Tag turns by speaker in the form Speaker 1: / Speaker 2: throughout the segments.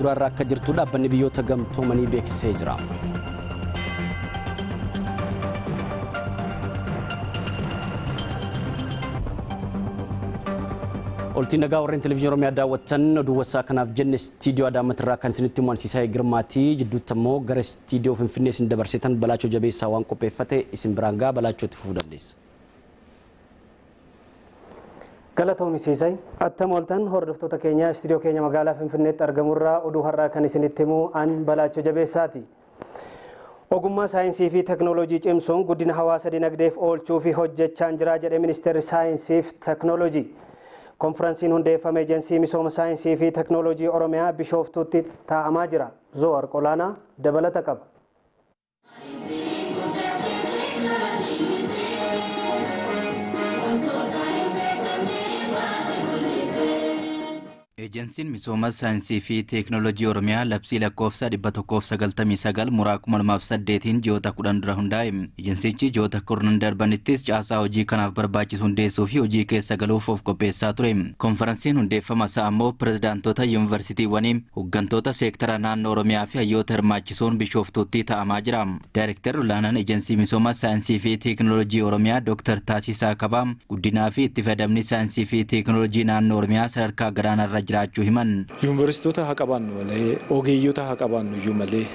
Speaker 1: duraarra akka jirtu dhaabbanni biyyoota gamtoomanii beeksisee jira. oltiin nagaa warreen televizyiinii oromiyaa daawwatan oduuwwasaa kanaaf jenne istiidiyoo adaamati irraa kan isinitti himu ansiisaa girmaatii jidduutti ammoo gara istiidiyoo finfinnee isin dabarsitan balaachoo jabeessaa waan qopheeffate isin biraan gaa balaachooti fufuu dandeessa.
Speaker 2: Galatoomni siisay attama oltan hordoftoota keenya istiidiyoo keenya magaalaa Finfinneetti argamurraa oduu har'aa kan isinitti himuu an balaachoo jabeessaati. Ogummaa saayinsii fi teknooloojii cimsuun guddina hawaasa dinagdeef oolchuu fi hojjechaan jira jedhe ministeerri saayinsii fi teknooloojii. hundeeffama ejensii misooma saayinsii fi teknooloojii Oromiyaa Bishooftuutti taa'amaa jira. Zo'ar Qolaanaa dabalata qaba.
Speaker 3: eejensiin misooma saayinsii fi teeknoolojii oromiyaa labsii lakkoofsa 199 muraa 2008 ji'oota 10 dura hundaa'e ejensichi ji'oota kurnan darbanittis caasaa hojii kanaaf barbaachisu hundeessuu fi hojii keessa galuuf of qopheessaa ture Koonfaransiin hundeeffama isaa ammoo pirezidaantoota yuunivarsiitiiwwanii hoggantoota seektara naannoo oromiyaa fi hayyoota hirmaachisuun bishooftuutti ta'amaa jira Daayirekter olaanaan eejensii misooma saayinsii fi teeknoolojii oromiyaa dooktar taasisaa kabaa guddinaa fi itti saayinsii fi naannoo oromiyaa sadarkaa jiraachuu himan.
Speaker 2: Yuunivarsiitota haa qabaannu malee ogeeyyota haa qabaannu iyyuu malee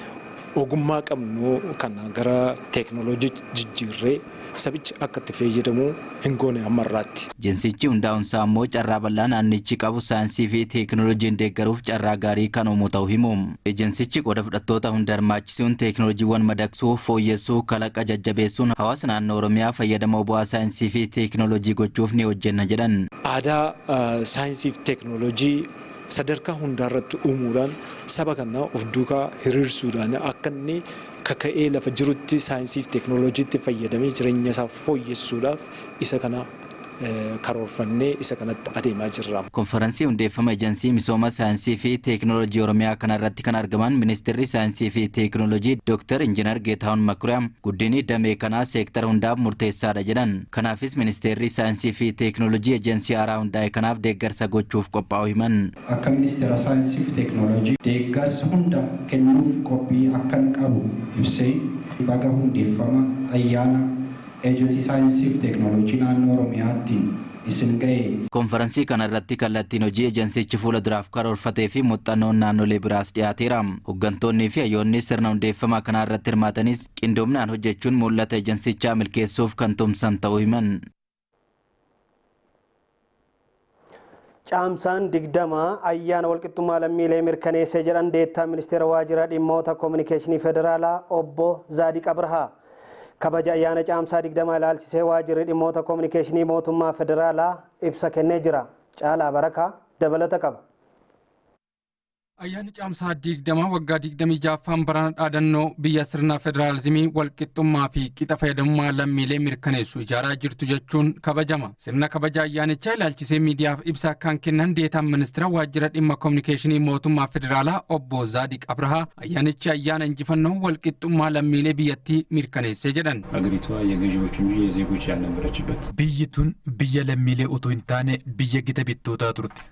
Speaker 2: ogummaa qabnu kan gara
Speaker 3: teeknooloojii jijjiirree sabichi akkatti fayyadamu hin goone Ejensiichi Jinsichi hundaa'unsaa immoo carraa bal'aa naannichi qabu saayinsii fi teeknooloojiin deeggaruuf carraa gaarii kan uumu ta'u himu. Jinsichi qoda fudhattoota hunda armaachisuun teeknooloojiiwwan madaqsuu, fooyyessuu, kalaqa jajjabeessuun hawaasa naannoo Oromiyaa fayyadamoo bu'aa saayinsii fi teeknooloojii gochuuf ni hojjenna jedhan.
Speaker 2: Aadaa saayinsii fi sadarkaa hundaarratti uumuudhaan saba kana of duukaa hiriirsuudhaan akka inni kaka'ee lafa jirutti saayinsiif teekinooloojiitti fayyadamee jireenya isaa fooyyessuudhaaf isa kana karoorfannee isa kanatti adeemaa jirra.
Speaker 3: Konferansii hundeeffama Ejensii Misooma Saayinsii fi Teekinooloojii Oromiyaa kana irratti kan argaman Ministeerri Saayinsii fi Teekinooloojii Dr. Injinar Geetaawun Makuriyaam guddini damee kanaa seektara hundaaf murteessaadha jedhan. Kanaafis Ministeerri Saayinsii fi Teekinooloojii Ejensii haaraa hundaa'e kanaaf deeggarsa gochuuf qophaa'u himan.
Speaker 4: Akka Ministeera Saayinsii fi Teekinooloojii deeggarsa hunda kennuuf qophii akkan qabu hundeeffama ayyaana eejensi saayinsiif teeknooloojii naannoo oromiyaatiin isin ga'ee.
Speaker 3: koonfaransii kana irratti kallattiin hojii fuula duraaf karoorfatee fi muuxannoon naannoolee biraas dhiyaateera. hoggantoonnii fi hayyoonni sirna hundeeffamaa kanaa irratti hirmaatanis qindoominaan hojjechuun mul'ata ejansiichaa milkeessuuf kan tumsan ta'uu himan.
Speaker 2: Caamsaan digdamaa ayyaana walqixxummaa lammiilee mirkaneessee jedhan deettaa ministeera waajjira dhimmoota koominikeeshinii federaalaa obbo Zaadiq Abirhaa. kabaja ayyaana caamsaa 20 ilaalchisee waajirri dhimmoota koominikeeshinii mootummaa federaalaa ibsa kennee jira caalaa barakaa dabalata qaba
Speaker 4: ayyaanni caamsaa digdamaa waggaa digdamii jaaffaan barana dhaadannoo biyya sirna federaalizimii walqixxummaa fi qixa fayyadamummaa lammiilee mirkaneessu ijaaraa jirtu jechuun kabajama sirna kabaja ayyaanichaa ilaalchisee miidiyaaf ibsaa kan kennan deetaan ministeera waajjira dhimma koominikeeshinii mootummaa federaalaa obbo zaadiq abrahaa ayyaanichi ayyaana injifannoo walqixxummaa lammiilee biyyattii mirkaneessee jedhan biyyi tun biyya lammiilee hin taane biyya bittootaa turte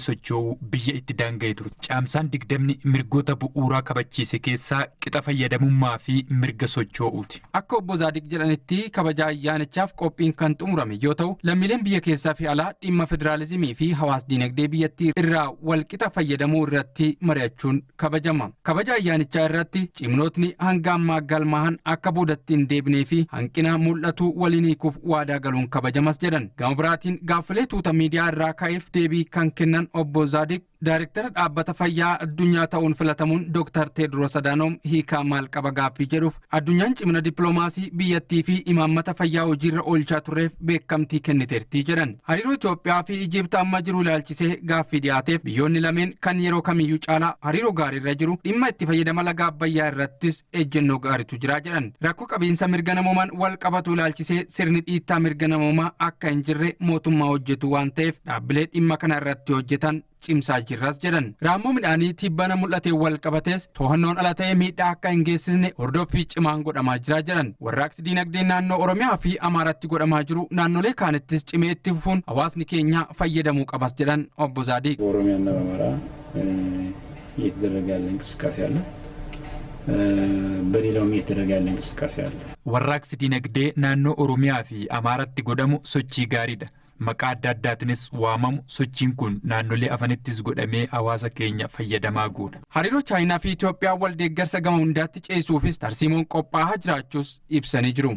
Speaker 4: leenjii socho'uu biyya itti daanga'ee turtu Caamsaan digdamni mirgoota bu'uuraa kabachiise keessaa qixa fayyadamummaa fi mirga socho'uuti. Akka obbo zaadiq jedhanitti kabaja ayyaanichaaf qophiin kan xumurame yoo ta'u lammiileen biyya keessaa fi alaa dhimma federaalizimii fi hawaas-diinagdee biyyattii irraa wal qixa fayyadamuu irratti mari'achuun kabajama. Kabaja ayyaanichaa irratti cimnootni hanga ammaa galmaahan akka boodatti hin deebinee fi hanqina mul'atu waliin hiikuuf waadaa galuun kabajamas jedhan. Gama biraatiin gaaffilee tuuta miidiyaa irraa ka'eef deebii kan kennan of Bozadic Daariktara dhaabbata fayyaa addunyaa ta'uun filatamuun Dr. Teediroos Adaanoom hiikaa maal qaba gaaffii jedhuuf addunyaan cimina dippiloomaasii biyyattii fi imaammata fayyaa hojiirra oolchaa turreef beekamtii kenniteertii jedhan. Hariiroo Itoophiyaa fi Ijiipta amma jiru ilaalchisee gaaffii dhiyaateef biyyoonni lameen kan yeroo kamiyyuu caalaa hariiroo gaariirra jiru dhimma itti fayyadama laga abbayyaa irrattis ejjennoo gaariitu jira jedhan. Rakkoo qabiinsa mirga namoomaan wal qabatu ilaalchisee sirni dhiittaa mirga namoomaa akka hin jirre mootummaa hojjetu waan ta'eef dhaabbilee dhimma kana irratti hojjetan cimsaa jirras jedhan raammoo midhaanii tibbana wal walqabates to'annoon ala ta'e miidhaa akka hin geessisne hordoffii cimaan godhamaa jiraa jedhan warraaqsi diinagdee naannoo oromiyaa fi amaaraatti godhamaa jiru naannolee kaanittis cimee itti fufuun hawaasni keenyaa fayyadamuu qabas jedhan obbo Zaadiq. እየተደረገ ያለ እንቅስቃሴ አለ።
Speaker 1: በሌላውም እየተደረገ ያለ እንቅስቃሴ አለ።
Speaker 4: ወራክስ maqaa adda addaatiinis waamamu sochiin kun naannolee afanittis godhamee hawaasa keenya fayyadamaa guudha hariiroo chaayinaa fi itiyoophiyaa wal deeggarsa gama hundaatti ceesuufis tarsiimoon qophaa'aa jiraachuus ibsanii jiru.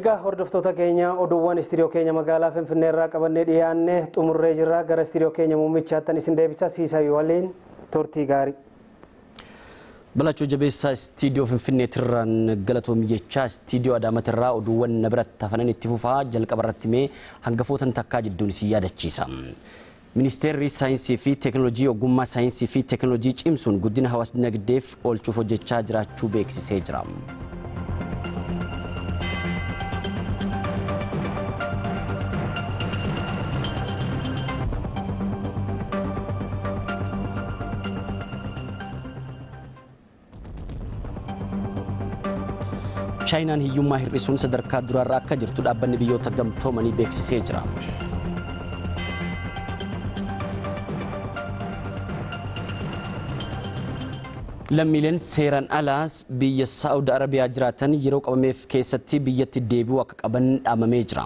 Speaker 2: egaa hordoftoota keenya oduuwwan istiiriyoo keenya magaalaa finfinnee irraa qabannee dhiyaanne xumurree jira gara istiiriyoo keenya muummichaattan isin deebisa siisa waliin turtii gaarii.
Speaker 1: Balachuu jabeessaa istiidiyoo Finfinnee Tirraan galatoomiyyeechaa istiidiyoo Adaametirraa oduuwwan biratti hafanan itti fufaa jalqabarratti mee hangafootan takkaa jidduun si yaadachiisa. Ministeerri saayinsii fi teekinooloojii ogummaa saayinsii fi teekinooloojii cimsuun guddina hawaasdinagdeef oolchuuf hojjechaa jiraachuu beeksisee jira. chaayinaan hiyyummaa hir'isuun sadarkaa duraarraa akka jirtu dhaabbanni biyyoota gamtoomanii beeksisee jira. lammiileen seeraan alaa biyya saa'uudi arabiyaa jiraatan yeroo qabameef keessatti biyyatti deebi'uu akka qaban dhaamamee jira.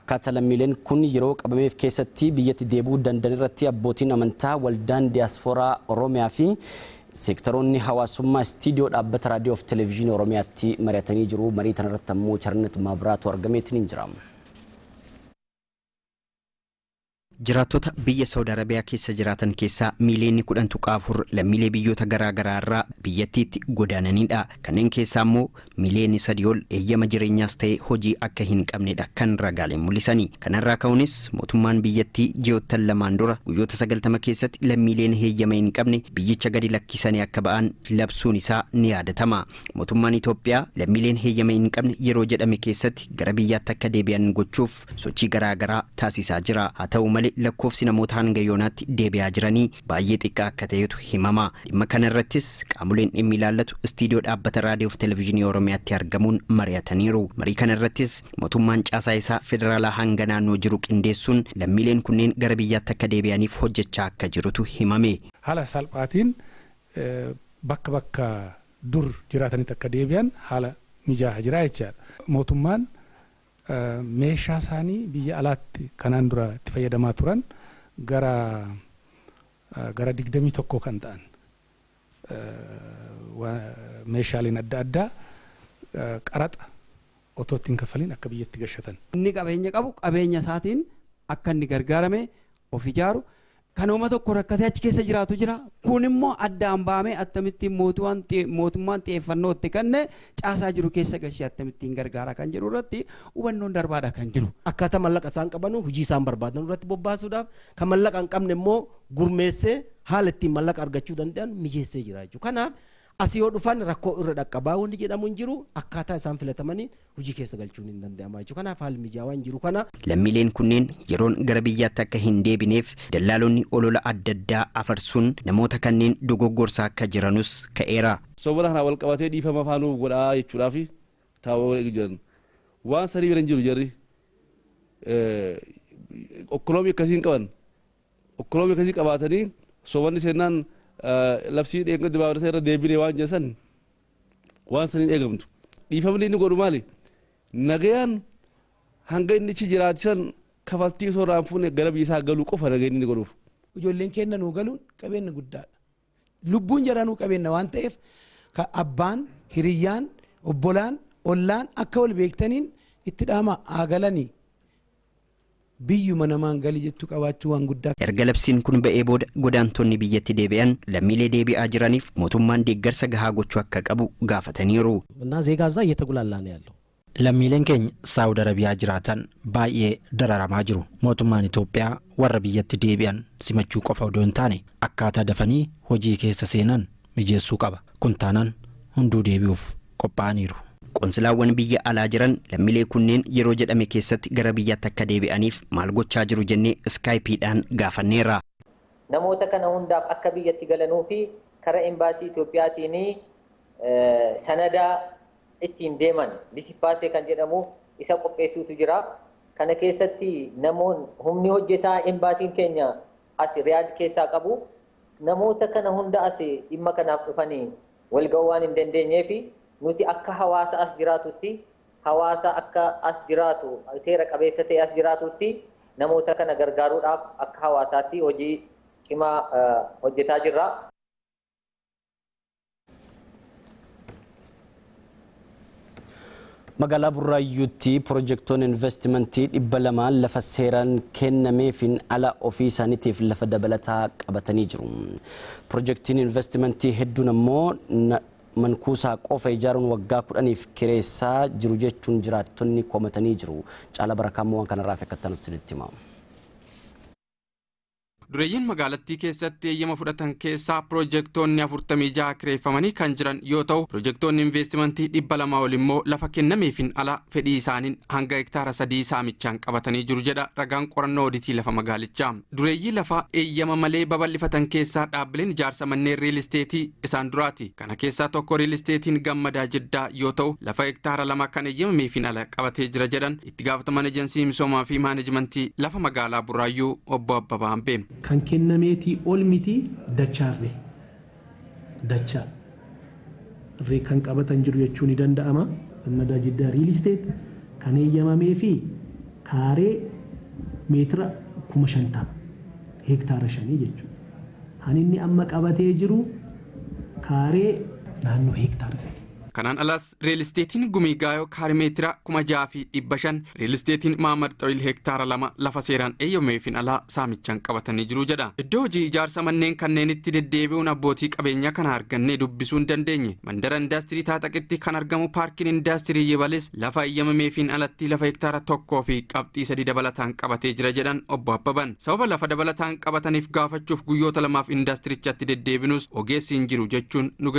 Speaker 1: Akkaataa lammiileen kun yeroo qabameef keessatti biyyatti deebi'uu dandan irratti abbootiin amantaa waldaan diyaasporaa Oromiyaa fi Seektaroonni hawaasummaa istiidiyoo dhaabbata raadiyoo of televezyiinii Oromiyaatti mari'atanii jiru. Marii kanarratti immoo charnet maabiraatuu argameetiin hin jiramu.
Speaker 5: Jiraattota biyya Saawud Arabiyaa keessa jiraatan keessaa miiliyoonni kudhantu qaafur lammiilee biyyoota garaagaraa irraa biyyattiitti godaananidha. Kanneen keessaa immoo miiliyoonni sadi ol eeyyama jireenyaas ta'ee hojii akka hin qabnedha kan ragaaleen mul'isanii. Kanarraa ka'unis mootummaan biyyattii ji'oottan lamaan dura guyyoota sagaltama keessatti lammiileen heeyyama hin qabne biyyicha gadi lakkisanii akka ba'an labsuun isaa ni yaadatama. Mootummaan Itoophiyaa lammiileen heeyyama hin qabne yeroo jedhame keessatti gara biyyaatti akka deebi'an gochuuf sochii garaagaraa taasisaa jira. lakkoofsi namoota hanga yoonaatti deebi'aa jiranii baay'ee xiqqaa akka ta'etu himama dhimma kana irrattis qaamoleen dhimmi ilaallatu istiidiyoo dhaabbata raadiyoof televezyiinii oromiyaatti argamuun mari'ataniiru marii kana irrattis mootummaan caasaa isaa federaalaa hanga naannoo jiru qindeessuun lammiileen kunneen gara biyyaatti akka deebi'aniif hojjechaa akka jirutu himame.
Speaker 4: haala salphaatiin eh, bakka bakka dur jiraatanitti akka deebi'an haala mijaa'aa jira jechaadha mootummaan. meeshaa isaanii biyya alaatti kanaan dura itti fayyadamaa turan gara gara digdamii tokko kan ta'an meeshaaleen adda addaa qaraxa otoo ittiin kaffaliin akka biyyatti gashatan. Inni qabeenya qabu qabeenya
Speaker 1: isaatiin akka inni gargaarame of ijaaru. Kanuma tokko rakkatee achi keessa jiraatu jira. Kun immoo addaan baamee akkamittiin mootummaan xiyyeeffannoo itti kenne caasaa jiru keessa gashee akkamittiin gargaara kan jiru irratti hubannoon darbaadha kan jiru. Akkaataa mallaqa isaan qaban hojii isaan barbaadan irratti bobbaasuudhaaf kan mallaqa hin qabne immoo gurmeessee haala ittiin mallaqa argachuu danda'an mijeessee jira jechuudha. Kanaaf asii yoo dhufan rakkoo irra dhaqqabaa wanti jedhamu hin jiru akkaataa isaan filatamanii hojii keessa galchuun hin danda'ama jechuudha kanaaf haalli mijaawaa hin jiru kana.
Speaker 5: Lammiileen kunneen yeroon gara biyyaatti akka hin deebineef dallaaloonni olola adda addaa afarsuun namoota kanneen dogoggorsaa akka jiranus ka'eera.
Speaker 3: sababa kanaa wal qabatee dhiifama faanu godhaa jechuudhaaf taa'oo jiran waan sadii bira hin jiru jarri okkoloomii akkasii hin qaban okkoloomii akkasii qabaatanii sobanni seenaan. labsii dheenga dibaabarsa irra deebine waan jesan waan saniin eegamtu dhiifamni inni godhu maali nagayaan hanga inni achi jiraatisan kafaltii osoo irraa fuune gara isaa galuu qofa nagayaan inni godhuuf.
Speaker 4: Ijoolleen keenya nuu galuun qabeenya guddaadha. Lubbuun nuu qabeenya waan ta'eef ka abbaan, hiriyyaan,
Speaker 2: obbolaan, ollaan akka wal beektaniin itti dhaama haa galanii
Speaker 4: biyyuma namaan galii jechuu qabaachuu waan guddaa.
Speaker 5: erga labsiin kun ba'ee booda godaantonni biyyatti deebi'an lammiilee deebi'aa jiraniif mootummaan deeggarsa gahaa gochuu akka qabu gaafataniiru.
Speaker 3: lammiileen keenya saawud arabiyaa jiraatan baay'ee dararamaa jiru mootummaan itoophiyaa warra biyyatti deebi'an simachuu qofa odoo hin taane akkaataa dafanii hojii keessa seenan mijeessuu qaba kuntaanan hunduu deebi'uuf qophaa'aniiru.
Speaker 5: qonsilaawwan biyya alaa jiran lammiilee kunneen yeroo jedhame keessatti gara biyyaatti akka deebi'aniif maal gochaa jiru jennee iskaayipiidhaan gaafanneera.
Speaker 2: Namoota kana hundaaf akka biyyatti galanuu fi karaa imbaasii Itoophiyaatiin eh, sanadaa ittiin deeman disipaasee kan jedhamu isa qopheessuutu jira. Kana keessatti namoon humni hojjetaa imbaasiin keenya as riyaad keessaa qabu namoota kana hunda as dhimma kanaaf dhufanii wal waan hin nuti akka hawaasa as jiraatutti hawaasa akka as jiraatu seera qabeessa ta'e as jiraatutti namoota kana gargaaruudhaaf akka hawaasaatti hojii cimaa hojjetaa
Speaker 1: jirra. magaalaa burraayyuutti piroojeektoon investimentii dhibba lamaan lafa seeraan kennameefin ala ofii isaaniitiif lafa dabalataa qabatanii jiru. piroojeektiin investimentii hedduun ammoo mankuusaa qofa ijaaruun waggaa kudhaniif kireessaa jiru jechuun jiraattonni komatanii jiru. caala barakaammoo waan kanarraaf akka ta'an
Speaker 4: ibsinutti dureeyyiin magaalattii keessatti eeyyama fudhatan keessaa piroojeektoonni 46 kireeffamanii kan jiran yoo ta'u piroojeektoonni investimentii lamaa ol immoo lafa kennameefin ala fedhii isaaniin hanga hektaara sadii saamichaan qabatanii jiru jedha ragaan qorannoo oditii lafa magaalichaa dureeyyii lafa eeyyama malee babal'ifatan keessaa dhaabbileen ijaarsa manneen isteetii isaan duraati kana keessaa tokko riilisteetiin gammadaa jiddaa yoo ta'u lafa hektaara lama kan eeyyamameefin ala qabatee jira jedhan itti gaafataman ejensiin misoomaa fi maaneejmentii lafa magaalaa buraayyuu obbo
Speaker 2: kan kennameetii ol miti dachaarre dachaa irree kan qabatan jiru jechuu ni danda'ama gannadaa jiddaa riil isteet kan eeyyamamee fi kaaree meetira kuma shantama heektaara shanii jechuudha. Kan inni amma qabatee jiru kaaree naannoo heektaara sadi.
Speaker 4: kanaan alas reelisteetiin gumigaayoo kaarimeetira kuma jaha fi dhibba shan reelisteetiin maammar xawil hektaara lama lafa seeraan eeyyomameefiin alaa saamichaan qabatanii jiru jedha iddoo hojii ijaarsa manneen kanneenitti deddeebi'uun abbootii qabeenyaa kana dubbisuu dubbisuun dandeenye mandara indaastirii taataqitti kan argamu paarkiin indaastirii yibales lafa eeyyamameefin alatti lafa hektaara tokkoo fi qabxii sadii dabalataan qabatee jira jedhan obbo abbaban sababa lafa dabalataan qabataniif gaafachuuf guyyoota lamaaf indaastirichatti ogeessi jiru jechuun nu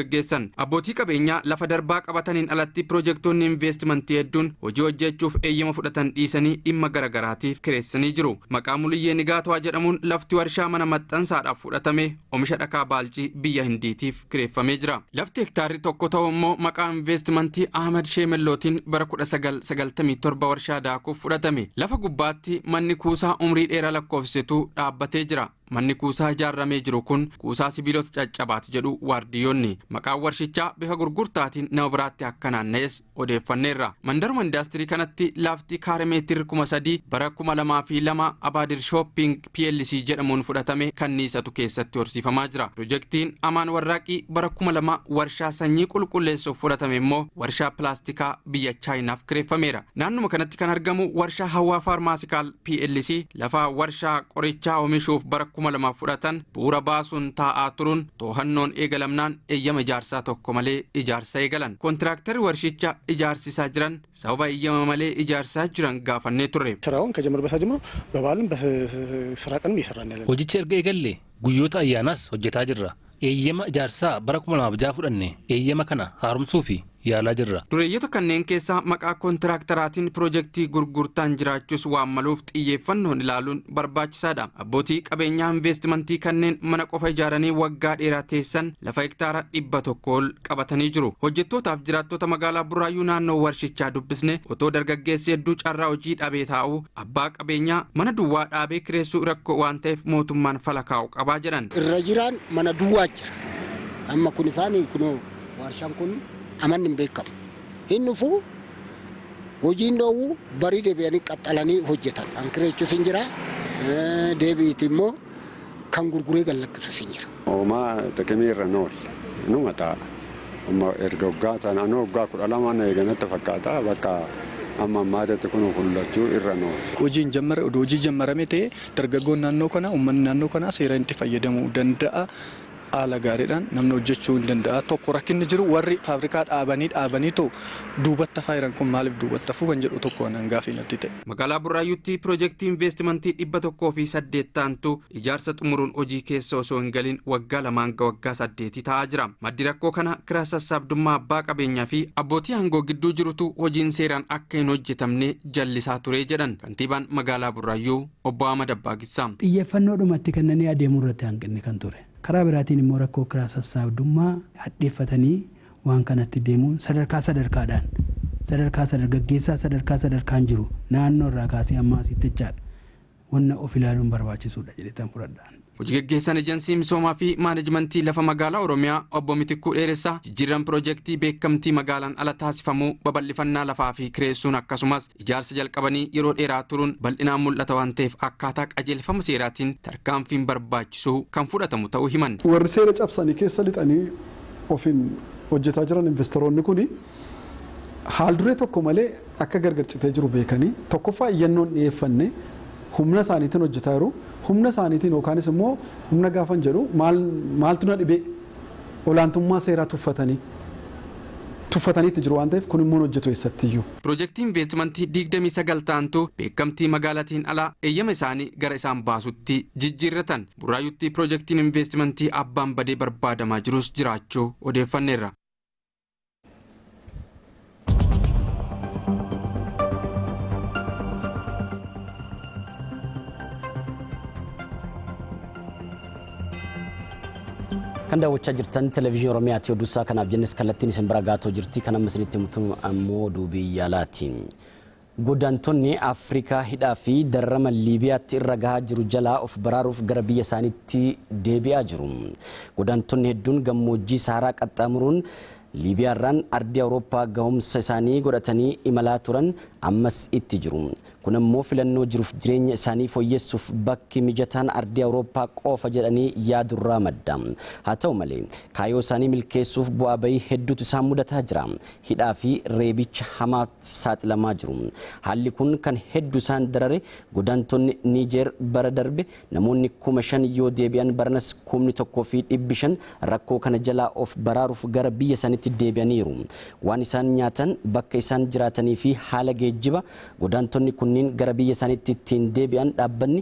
Speaker 4: darbaa qabataniin alatti piroojektoonni investimentii hedduun hojii hojjechuuf eeyyama fudhatan dhiisanii dhimma garagaraatiif kireessanii jiru maqaa muliyyee nigaatawaa jedhamuun lafti warshaa mana maxxansaadhaaf fudhatame oomisha dhakaa baalcii biyya hindiitiif kireeffamee jira lafti hektaarri tokko ta'u immoo maqaa investimentii ahmad sheemellootiin bara 1997 warshaa daakuuf fudhatame lafa gubbaatti manni kuusaa umrii dheeraa lakkoofsitu dhaabbatee jira manni kuusaa ijaarramee jiru kun kuusaa sibiilota caccabaati jedhu waardiyyoonni maqaan warshichaa bifa gurgurtaatiin nama biraatti akka naanna'es odeeffanneerra mandaruma indaastirii kanatti laafti kaaremeetir kuma bara kuma lamaa fi abaadir shoopping plc jedhamuun fudhatame kan niisatu keessatti horsiifamaa jira projektiin amaan warraaqii bara kuma lamaa warshaa sanyii qulqulleessuuf fudhatame immoo warshaa pilaastikaa biyya chaayinaaf kireeffameera naannuma kanatti kan argamu warshaa hawaa faarmaasikaal plc lafaa warshaa qorichaa oomishuuf bara kuma lamaaf fudhatan bu'uura baasuun taa'aa turuun toohannoon eegalamnaan eeyyama ijaarsaa tokko malee ijaarsa eegalan kontiraaktarri warshicha ijaarsisaa jiran sababa eeyyama malee ijaarsaa jiran gaafannee turre. hojicha erga eegalle guyyoota ayyaanaas hojjetaa jirra
Speaker 3: eeyyama ijaarsaa bara 2006 fudhanne eeyyama kana haaromsuu
Speaker 4: dureeyyota kanneen keessaa maqaa koontiraaktaratiin piroojektii gurgurtaan jiraachuus maluuf xiyyeeffannoon ilaaluun barbaachisaadha. Abbootii qabeenyaa investimentii kanneen mana qofa ijaaranii waggaa dheeraa teessan lafa hektaara dhibba tokko ol qabatanii jiru. Hojjettootaaf jiraattota magaalaa Buraayyuu naannoo warshichaa dubbisne otoo dargaggeessi hedduu carraa hojii dhabee taa'uu abbaa qabeenyaa mana duwwaa dhaabee kireessuu rakkoo waan ta'eef mootummaan falakaa'u qabaa jedhan. Irra
Speaker 1: jiraan mana amanni hin beekamu. Inni dhufuu hojiin dhoowwuu barii deebi'anii qaxxalanii hojjetan. Ankireechuus hin jira. Deebi'iiti immoo kan gurguree gallakkisuus
Speaker 4: hin jira. Oomaa irra nool numa ta'a. Amma erga waggaa sana anoo waggaa kudha lamaan eeganatti fakkaata bakka amma ammaatti kun hullachuu irra nool. Hojiin hojii jammarame ta'ee dargaggoon naannoo kana uummanni naannoo kana seeraan itti fayyadamuu danda'a. haala gaariidhaan namni hojjechuu hin danda'a. Tokko rakkinni jiru warri fabrikaa dhaabanii dhaabaniitu duubatti faayiran kun maaliif duubatti hafuu kan jedhu tokko gaafii natti ta'e. Magaalaa Burraayyuutti piroojektii investimentii dhibba tokkoo fi ta'antu ijaarsa xumuruun hojii keessa osoo hin galiin waggaa lamaan waggaa saddeetii ta'aa jira. Maddi rakkoo kana kiraasassa abdummaa abbaa qabeenyaa fi abbootii hangoo gidduu jirutu hojiin seeraan akka hin hojjetamne jallisaa ture jedhan kantiibaan magaalaa Burraayyuu obbo Ahmad Abbaagissaa.
Speaker 2: karaa biraatiin immoo rakkoo kiraa sassaabdummaa hadheeffatanii waan kanatti deemuun sadarkaa sadarkaadhaan sadarkaa gaggeessaa sadarkaa sadarkaan jiru naannoo irraa kaasee amma asitti chaadha wanna of ilaaluun barbaachisuudha jedhee tan fudhadhaan.
Speaker 4: geggeessan ejansii misoomaa fi maanejmentii lafa magaalaa oromiyaa obbo mitikkuu dheeressa jijjiiran piroojektii beekamtii magaalaan ala taasifamuu babal'ifannaa lafaa fi kireessuun akkasumas ijaarsa jalqabanii yeroo dheeraa turuun bal'inaan mul'ata waan ta'eef akkaataa qajeelfama seeraatiin tarkaanfiin barbaachisuu kan fudhatamu ta'uu himan. warri seera cabsanii keessa lixanii ofiin hojjetaa jiran investoroonni kun haalduree tokko malee akka gargar citee jiru beekanii tokkoffaa iyyannoon dhiyeeffanne humna isaaniitiin hojjetaa jiru. Humna isaaniitiin yookaanis immoo humna gaafan jedhu maaltu na dhibee olaantummaa seeraa tuffatanii tuffataniitti jiru waan ta'eef kun immoo hojjetu iyyuu. Piroojeektii investimentii digdamii sagal taantuu beekamtii magaalatiin alaa eeyyama isaanii gara isaan baasutti jijjiirratan buraayyutti piroojeektiin investimentii abbaan badee barbaadamaa jirus jiraachuu odeeffanneerra.
Speaker 1: kan daawwachaa jirtan televezyiinii oromiyaati oduusaa kanaaf jennes kallattiin isin bara gaatoo jirti kan amma isinitti immoo ammoo duubi yaalaati. Godaantonni Afrikaa hidhaa fi dararama Liibiyaatti irra gahaa jiru jalaa of baraaruuf gara biyya isaaniitti deebi'aa jiru. Godaantonni hedduun gammoojjii Saaraa qaxxaamuruun Liibiyaarraan ardii Awurooppaa gahumsa isaanii godhatanii imalaa turan ammas itti jiru. kun immoo filannoo jiruuf jireenya isaanii fooyyessuuf bakki mijataan ardii awurooppaa qofa jedhanii irraa madda haa ta'u malee kaayoo isaanii milkeessuuf bu'aa ba'ii hedduutu isaan mudataa jira hidhaa fi reebicha hamaa saaxilamaa jiru haalli kun kan hedduu isaan darare godaantonni niijeer bara darbe namoonni kuma shan yoo deebi'an baranas kumni fi dhibbi shan rakkoo kana jalaa of baraaruuf gara biyya sanitti deebi'aniiru waan isaan nyaatan bakka isaan jiraatanii fi haala geejjiba godaantonni kun kunniin gara biyya isaaniitti ittiin deebi'an dhaabbanni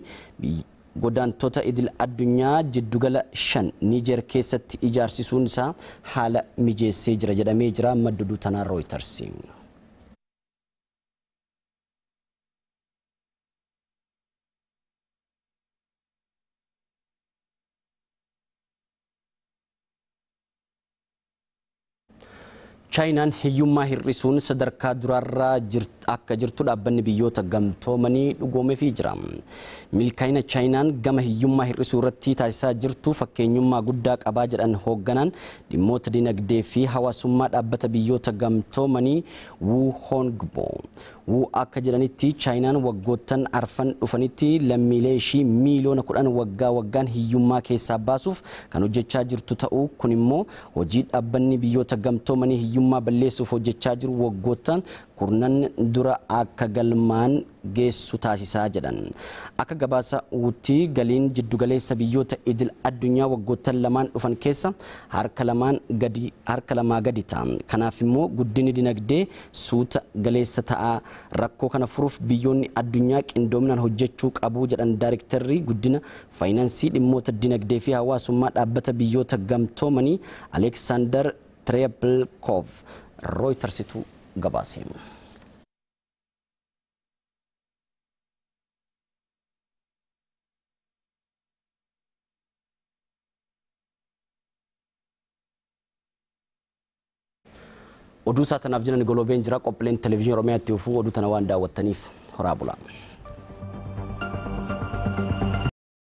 Speaker 1: godaantota idil addunyaa jiddugala shan niijer keessatti ijaarsisuun isaa haala mijeessee jira jedhamee jira madduduu tanaa rooytarsiin. chaayinaan hiyyummaa hir'isuun sadarkaa duraarraa akka jirtu dhaabbanni biyyoota gamtoomanii dhugoomeefii jira. Milkaa'ina chaayinaan gama hiyyummaa hir'isuu irratti taasisaa jirtu fakkeenyummaa guddaa qabaa jedhan hoogganaan dhimmoota dinagdee fi hawaasummaa dhaabbata biyyoota gamtoomanii Wuu Hoongbo. Wuu akka jedhanitti chaayinaan waggoottan arfan dhufanitti lammiilee ishii miiliyoona kudhan waggaa waggaan hiyyummaa keessaa baasuuf kan hojjechaa jirtu ta'u kun immoo hojii dhaabbanni biyyoota gamtoomanii hiyyummaa balleessuuf hojjechaa jiru waggoottan kurnan dura akka galmaan geessu taasisaa jedhan akka gabaasa wutii galiin jiddugaleessa biyyoota idil addunyaa waggoottan lamaan dhufan keessa harka lamaan gadi harka lamaa gadi ta'a kanaaf immoo guddinni dinagdee suuta galeessa ta'a rakkoo kana furuuf biyyoonni addunyaa qindoominaan hojjechuu qabu jedhan daayrektarri guddina faayinaansii dhimmoota dinagdee fi hawaasummaa dhaabbata biyyoota gamtoomanii aleeksaandar Treblkov Rooytarsitu gabaase. Oduu isaa tanaaf jiran golobeen jira qophiileen televezyiinii Oromiyaatti dhufuu oduu tana waan daawwattaniif horaa bulaa.